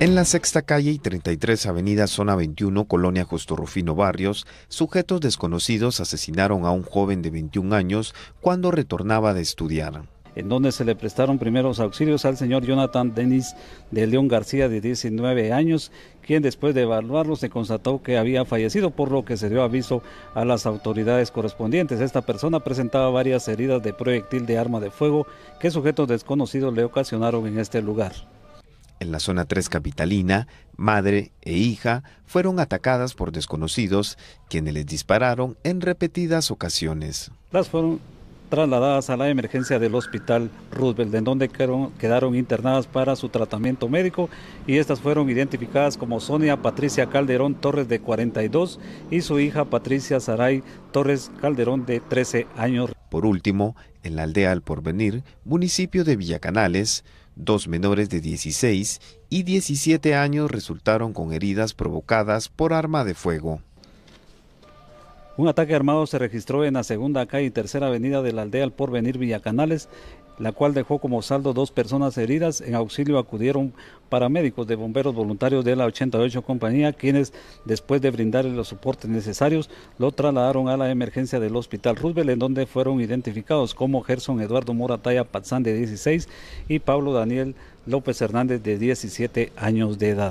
En la sexta calle y 33 avenida zona 21, colonia Justo Rufino Barrios, sujetos desconocidos asesinaron a un joven de 21 años cuando retornaba de estudiar. En donde se le prestaron primeros auxilios al señor Jonathan Denis de León García, de 19 años, quien después de evaluarlo se constató que había fallecido, por lo que se dio aviso a las autoridades correspondientes. Esta persona presentaba varias heridas de proyectil de arma de fuego que sujetos desconocidos le ocasionaron en este lugar en la zona 3 capitalina, madre e hija fueron atacadas por desconocidos, quienes les dispararon en repetidas ocasiones. Las fueron trasladadas a la emergencia del hospital Roosevelt, en donde quedaron, internadas para su tratamiento médico y estas fueron identificadas como Sonia Patricia Calderón Torres de 42 y su hija Patricia Saray Torres Calderón de 13 años. Por último, en la aldea Al Porvenir, municipio de Villacanales, Dos menores de 16 y 17 años resultaron con heridas provocadas por arma de fuego. Un ataque armado se registró en la segunda calle y tercera avenida de la aldea al porvenir Villacanales, la cual dejó como saldo dos personas heridas. En auxilio acudieron paramédicos de bomberos voluntarios de la 88 compañía, quienes después de brindarle los soportes necesarios, lo trasladaron a la emergencia del Hospital Roosevelt, en donde fueron identificados como Gerson Eduardo Morataya Pazán de 16 y Pablo Daniel López Hernández de 17 años de edad.